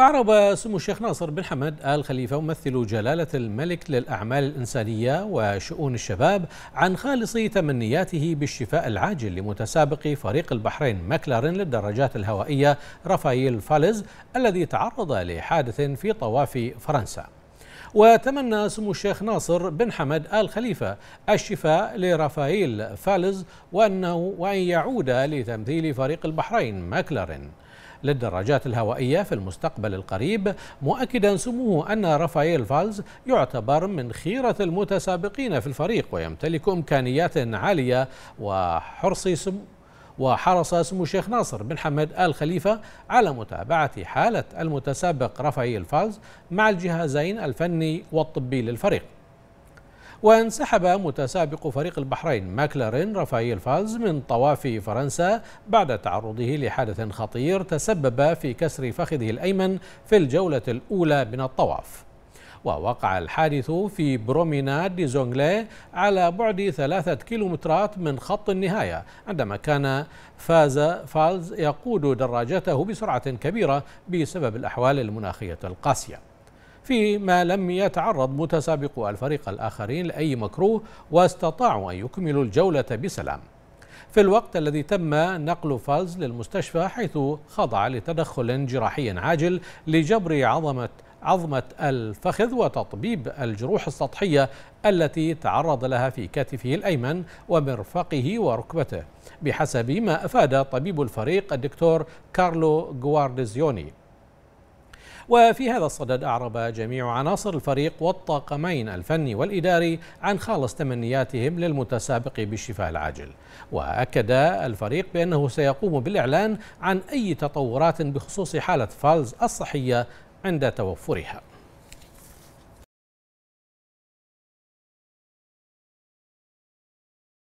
أعرب سمو الشيخ ناصر بن حمد آل خليفة ممثل جلالة الملك للأعمال الإنسانية وشؤون الشباب عن خالص تمنياته بالشفاء العاجل لمتسابق فريق البحرين ماكلارين للدراجات الهوائية رافائيل فاليز الذي تعرض لحادث في طواف فرنسا وتمنى سمو الشيخ ناصر بن حمد آل خليفة الشفاء لرافائيل فالز وأنه وأن يعود لتمثيل فريق البحرين ماكلارين للدراجات الهوائية في المستقبل القريب مؤكدا سموه أن رافائيل فالز يعتبر من خيرة المتسابقين في الفريق ويمتلك إمكانيات عالية وحرص سمو وحرص سمو الشيخ ناصر بن حمد آل خليفة على متابعة حالة المتسابق رافائيل فالز مع الجهازين الفني والطبي للفريق وانسحب متسابق فريق البحرين ماكلارين رافائيل فالز من طواف فرنسا بعد تعرضه لحادث خطير تسبب في كسر فخذه الأيمن في الجولة الأولى من الطواف ووقع الحادث في بروميناد دي زونغلي على بعد ثلاثة كيلومترات من خط النهاية عندما كان فاز فالز يقود دراجته بسرعة كبيرة بسبب الأحوال المناخية القاسية فيما لم يتعرض متسابقو الفريق الآخرين لأي مكروه واستطاعوا أن يكملوا الجولة بسلام في الوقت الذي تم نقل فالز للمستشفى حيث خضع لتدخل جراحي عاجل لجبر عظمة عظمة الفخذ وتطبيب الجروح السطحية التي تعرض لها في كتفه الأيمن ومرفقه وركبته بحسب ما أفاد طبيب الفريق الدكتور كارلو غوارديزيوني وفي هذا الصدد أعرب جميع عناصر الفريق والطاقمين الفني والإداري عن خالص تمنياتهم للمتسابق بالشفاء العاجل وأكد الفريق بأنه سيقوم بالإعلان عن أي تطورات بخصوص حالة فالز الصحية عند توفرها